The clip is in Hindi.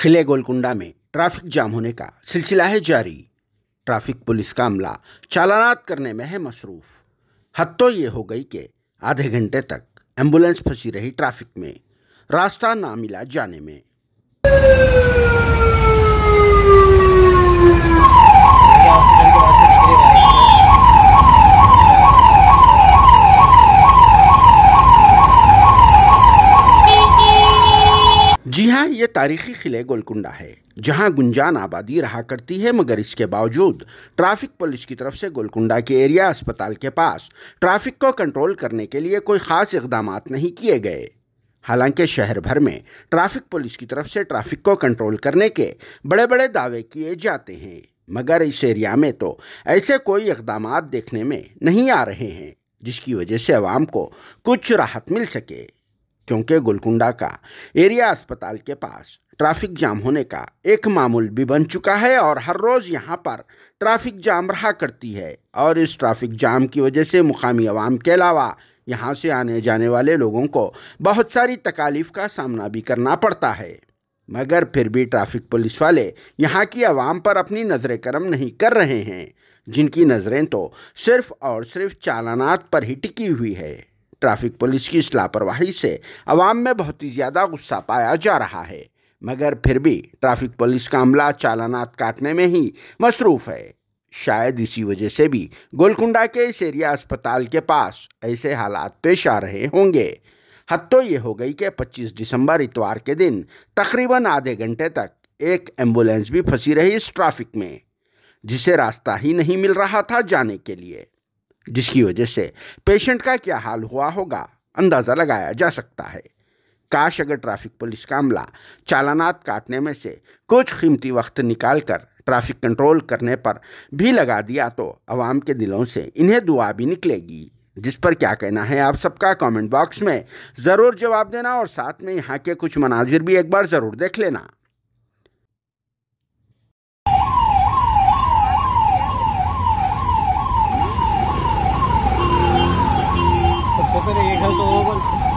खिले गोलकुंडा में ट्रैफिक जाम होने का सिलसिला है जारी ट्रैफिक पुलिस का अमला चालानात करने में है मसरूफ़ हद तो ये हो गई कि आधे घंटे तक एम्बुलेंस फंसी रही ट्रैफिक में रास्ता ना मिला जाने में जी हाँ ये तारीखी किले गोलकुंडा है जहाँ गुंजान आबादी रहा करती है मगर इसके बावजूद ट्रैफिक पुलिस की तरफ से गोलकुंडा के एरिया अस्पताल के पास ट्रैफिक को कंट्रोल करने के लिए कोई ख़ास इकदाम नहीं किए गए हालांकि शहर भर में ट्रैफिक पुलिस की तरफ से ट्रैफिक को कंट्रोल करने के बड़े बड़े दावे किए जाते हैं मगर इस एरिया में तो ऐसे कोई इकदाम देखने में नहीं आ रहे हैं जिसकी वजह से आवाम को कुछ राहत मिल सके क्योंकि गोलकुंडा का एरिया अस्पताल के पास ट्रैफिक जाम होने का एक मामूल भी बन चुका है और हर रोज़ यहाँ पर ट्रैफिक जाम रहा करती है और इस ट्रैफिक जाम की वजह से मुकामी आवाम के अलावा यहाँ से आने जाने वाले लोगों को बहुत सारी तकालीफ का सामना भी करना पड़ता है मगर फिर भी ट्रैफिक पुलिस वाले यहाँ की आवाम पर अपनी नज़र करम नहीं कर रहे हैं जिनकी नज़रें तो सिर्फ़ और सिर्फ चालानात पर ही टिकी हुई है ट्रैफिक पुलिस की इस लापरवाही से अवाम में बहुत ही ज़्यादा गुस्सा पाया जा रहा है मगर फिर भी ट्रैफिक पुलिस का अमला चालानात काटने में ही मसरूफ़ है शायद इसी वजह से भी गोलकुंडा के इस एरिया अस्पताल के पास ऐसे हालात पेश आ रहे होंगे हद तो ये हो गई कि 25 दिसंबर इतवार के दिन तकरीबन आधे घंटे तक एक एम्बुलेंस भी फंसी रही इस ट्रैफिक में जिसे रास्ता ही नहीं मिल रहा था जाने के लिए जिसकी वजह से पेशेंट का क्या हाल हुआ होगा अंदाज़ा लगाया जा सकता है काश अगर ट्रैफिक पुलिस का अमला चालानात काटने में से कुछ कीमती वक्त निकाल कर ट्रैफिक कंट्रोल करने पर भी लगा दिया तो आवाम के दिलों से इन्हें दुआ भी निकलेगी जिस पर क्या कहना है आप सबका कमेंट बॉक्स में ज़रूर जवाब देना और साथ में यहाँ के कुछ मनाजिर भी एक बार ज़रूर देख लेना kanka oğlum.